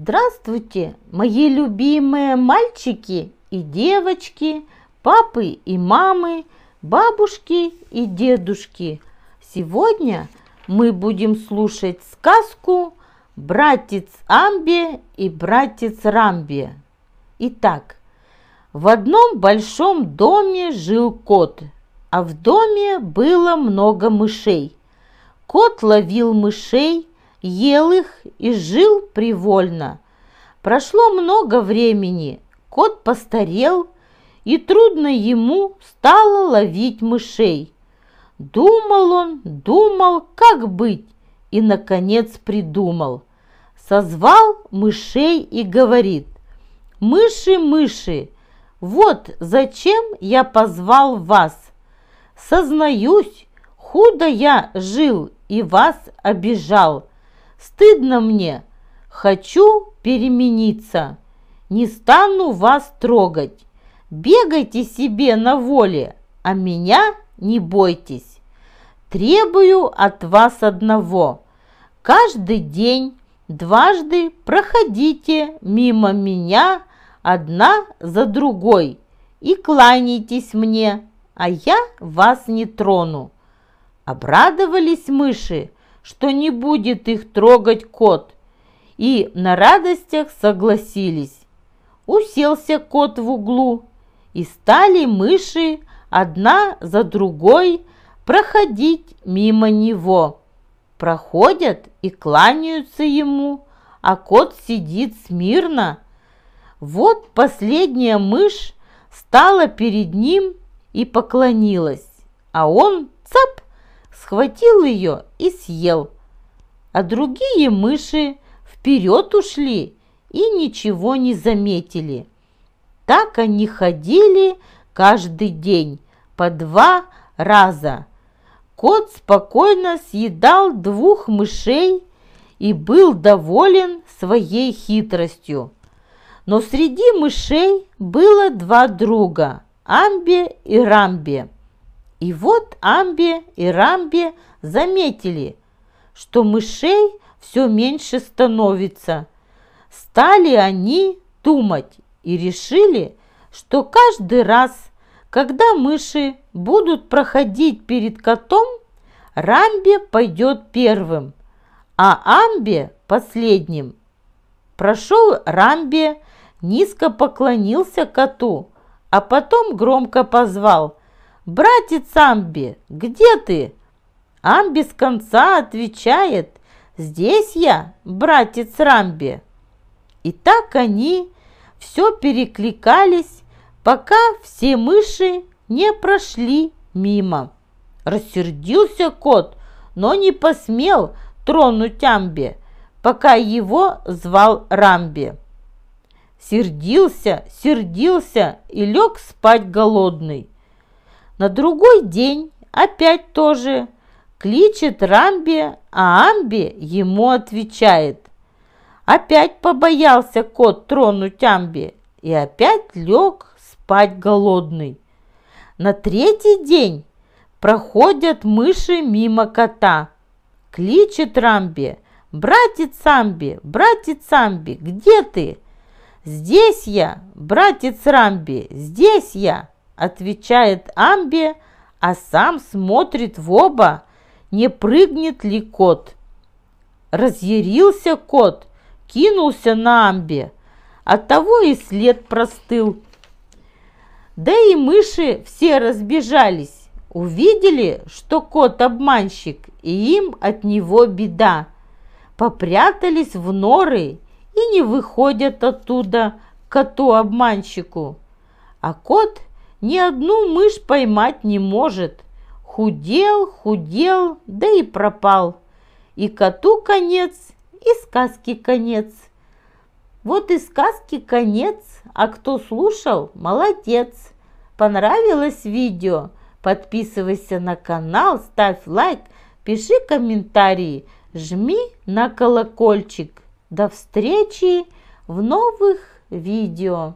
Здравствуйте, мои любимые мальчики и девочки, папы и мамы, бабушки и дедушки. Сегодня мы будем слушать сказку «Братец Амби и братец Рамби». Итак, в одном большом доме жил кот, а в доме было много мышей. Кот ловил мышей – ел их и жил привольно. Прошло много времени, кот постарел, и трудно ему стало ловить мышей. Думал он, думал, как быть, и, наконец, придумал. Созвал мышей и говорит, «Мыши, мыши, вот зачем я позвал вас. Сознаюсь, худо я жил и вас обижал. Стыдно мне. Хочу перемениться. Не стану вас трогать. Бегайте себе на воле, а меня не бойтесь. Требую от вас одного. Каждый день дважды проходите мимо меня одна за другой и кланяйтесь мне, а я вас не трону. Обрадовались мыши, что не будет их трогать кот, и на радостях согласились. Уселся кот в углу, и стали мыши одна за другой проходить мимо него. Проходят и кланяются ему, а кот сидит смирно. Вот последняя мышь стала перед ним и поклонилась, а он цап схватил ее и съел. А другие мыши вперед ушли и ничего не заметили. Так они ходили каждый день по два раза. Кот спокойно съедал двух мышей и был доволен своей хитростью. Но среди мышей было два друга – Амби и Рамби. И вот Амби и Рамби заметили, что мышей все меньше становится. Стали они думать и решили, что каждый раз, когда мыши будут проходить перед котом, Рамби пойдет первым, а Амби последним. Прошел Рамби, низко поклонился коту, а потом громко позвал – «Братец Амби, где ты?» Амби с конца отвечает «Здесь я, братец Рамби». И так они все перекликались, пока все мыши не прошли мимо. Рассердился кот, но не посмел тронуть Амби, пока его звал Рамби. Сердился, сердился и лег спать голодный. На другой день опять тоже кличет Рамби, а Амби ему отвечает. Опять побоялся кот тронуть Амби и опять лег спать голодный. На третий день проходят мыши мимо кота. Кличет Рамби. «Братец Амби, братец Амби, где ты?» «Здесь я, братец Рамби, здесь я!» отвечает Амби, а сам смотрит в оба, не прыгнет ли кот. Разъярился кот, кинулся на Амби, от того и след простыл. Да и мыши все разбежались, увидели, что кот обманщик, и им от него беда. Попрятались в норы и не выходят оттуда коту-обманщику. А кот ни одну мышь поймать не может. Худел, худел, да и пропал. И коту конец, и сказки конец. Вот и сказки конец, а кто слушал, молодец. Понравилось видео? Подписывайся на канал, ставь лайк, пиши комментарии, жми на колокольчик. До встречи в новых видео.